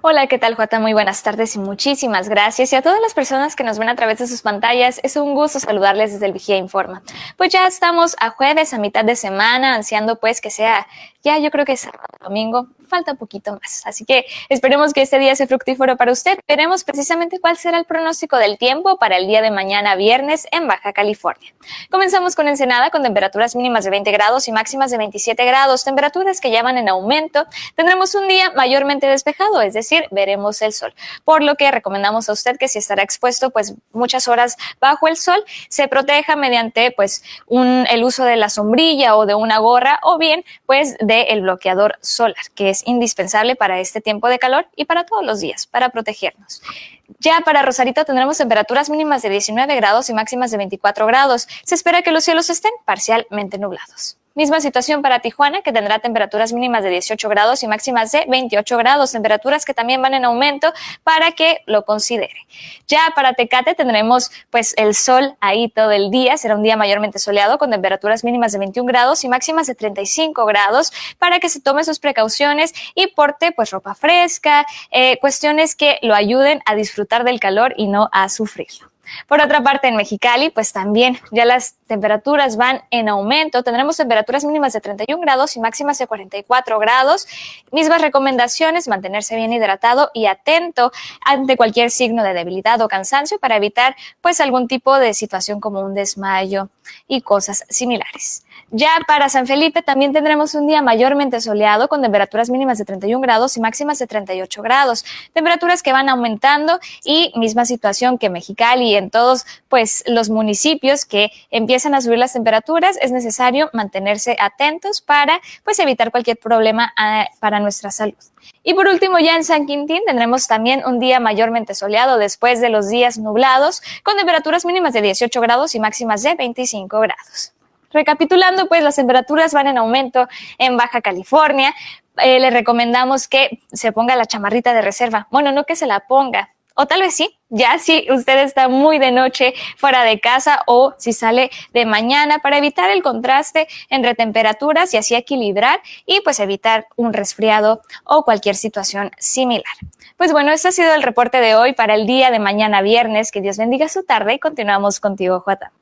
Hola, ¿qué tal, Juata? Muy buenas tardes y muchísimas gracias. Y a todas las personas que nos ven a través de sus pantallas, es un gusto saludarles desde el Vigía Informa. Pues ya estamos a jueves, a mitad de semana, ansiando pues que sea ya yo creo que es domingo, falta poquito más. Así que esperemos que este día sea fructífero para usted. Veremos precisamente cuál será el pronóstico del tiempo para el día de mañana viernes en Baja California. Comenzamos con Ensenada con temperaturas mínimas de 20 grados y máximas de 27 grados, temperaturas que ya en aumento. Tendremos un día mayormente despejado, es decir, veremos el sol. Por lo que recomendamos a usted que si estará expuesto pues muchas horas bajo el sol, se proteja mediante pues un, el uso de la sombrilla o de una gorra o bien pues del el bloqueador solar, que es indispensable para este tiempo de calor y para todos los días, para protegernos. Ya para Rosarito tendremos temperaturas mínimas de 19 grados y máximas de 24 grados. Se espera que los cielos estén parcialmente nublados. Misma situación para Tijuana, que tendrá temperaturas mínimas de 18 grados y máximas de 28 grados, temperaturas que también van en aumento para que lo considere. Ya para Tecate tendremos pues el sol ahí todo el día, será un día mayormente soleado con temperaturas mínimas de 21 grados y máximas de 35 grados para que se tome sus precauciones y porte pues ropa fresca, eh, cuestiones que lo ayuden a disfrutar del calor y no a sufrirlo. Por otra parte, en Mexicali, pues también ya las temperaturas van en aumento. Tendremos temperaturas mínimas de 31 grados y máximas de 44 grados. Mismas recomendaciones, mantenerse bien hidratado y atento ante cualquier signo de debilidad o cansancio para evitar pues algún tipo de situación como un desmayo y cosas similares. Ya para San Felipe también tendremos un día mayormente soleado con temperaturas mínimas de 31 grados y máximas de 38 grados. Temperaturas que van aumentando y misma situación que Mexicali en todos pues, los municipios que empiezan a subir las temperaturas, es necesario mantenerse atentos para pues, evitar cualquier problema ah, para nuestra salud. Y por último, ya en San Quintín tendremos también un día mayormente soleado después de los días nublados, con temperaturas mínimas de 18 grados y máximas de 25 grados. Recapitulando, pues las temperaturas van en aumento en Baja California. Eh, le recomendamos que se ponga la chamarrita de reserva. Bueno, no que se la ponga, o tal vez sí, ya si usted está muy de noche fuera de casa o si sale de mañana para evitar el contraste entre temperaturas y así equilibrar y pues evitar un resfriado o cualquier situación similar. Pues bueno, este ha sido el reporte de hoy para el día de mañana viernes. Que Dios bendiga su tarde y continuamos contigo, Juata.